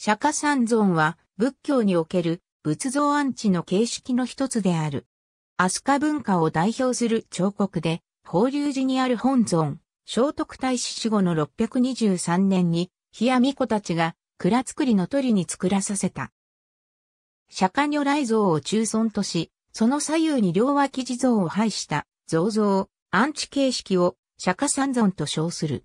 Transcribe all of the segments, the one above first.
釈迦三尊は仏教における仏像安置の形式の一つである。飛鳥文化を代表する彫刻で、法隆寺にある本尊、聖徳太子死後の623年に、日や巫女たちが蔵造りの鳥に作らさせた。釈迦如来像を中尊とし、その左右に両脇地蔵を配した、造像、安置形式を釈迦三尊と称する。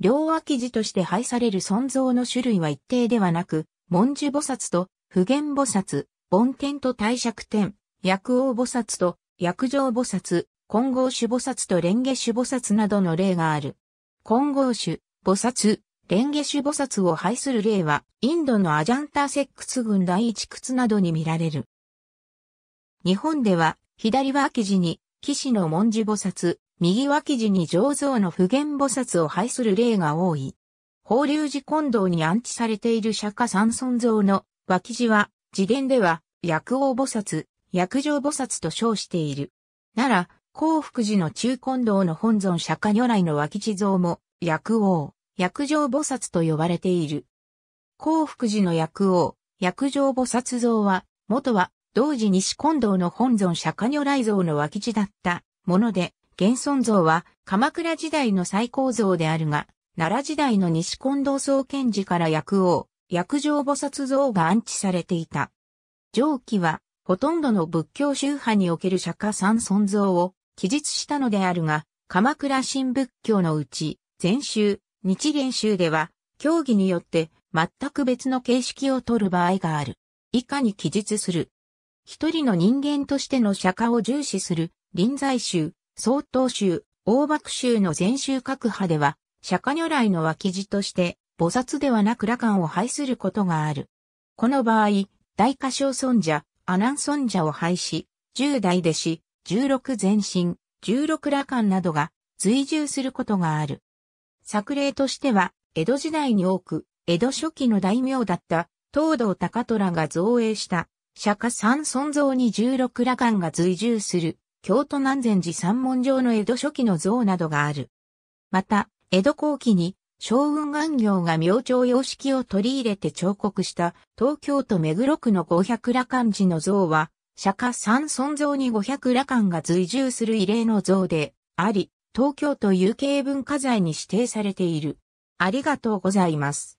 両脇寺として配される尊像の種類は一定ではなく、文殊菩薩と普賢菩薩、梵天と帝釈天、薬王菩薩と薬上菩薩、金剛種菩薩と蓮華種菩薩などの例がある。金剛種、菩薩、蓮華種菩薩を配する例は、インドのアジャンターセックス群第一窟などに見られる。日本では、左脇寺に、騎士の文殊菩薩、右脇地に上像の普賢菩薩を拝する例が多い。法隆寺金堂に安置されている釈迦三尊像の脇地は、自伝では、薬王菩薩、薬上菩薩と称している。なら、幸福寺の中金堂の本尊釈迦如来の脇地像も、薬王、薬上菩薩と呼ばれている。幸福寺の薬王、薬上菩薩像は、元は、同時西金堂の本尊釈迦如来像の脇地だったもので、現存像は鎌倉時代の最高像であるが、奈良時代の西近藤総賢治から薬王、薬上菩薩像が安置されていた。上記は、ほとんどの仏教宗派における釈迦三尊像を記述したのであるが、鎌倉新仏教のうち、禅宗、日蓮宗では、教義によって全く別の形式を取る場合がある。以下に記述する。一人の人間としての釈迦を重視する臨済宗、総統州、大幕州の全州各派では、釈迦如来の脇地として、菩薩ではなく羅漢を拝することがある。この場合、大歌唱尊者、阿南尊者を拝し、十代弟子、十六前身、十六羅漢などが随従することがある。作例としては、江戸時代に多く、江戸初期の大名だった東道高虎が造営した釈迦三尊像に十六羅漢が随従する京都南禅寺三門上の江戸初期の像などがある。また、江戸後期に将軍岩行が明朝様式を取り入れて彫刻した東京都目黒区の五百羅漢寺の像は、釈迦三尊像に五百羅漢が随従する異例の像であり、東京都有形文化財に指定されている。ありがとうございます。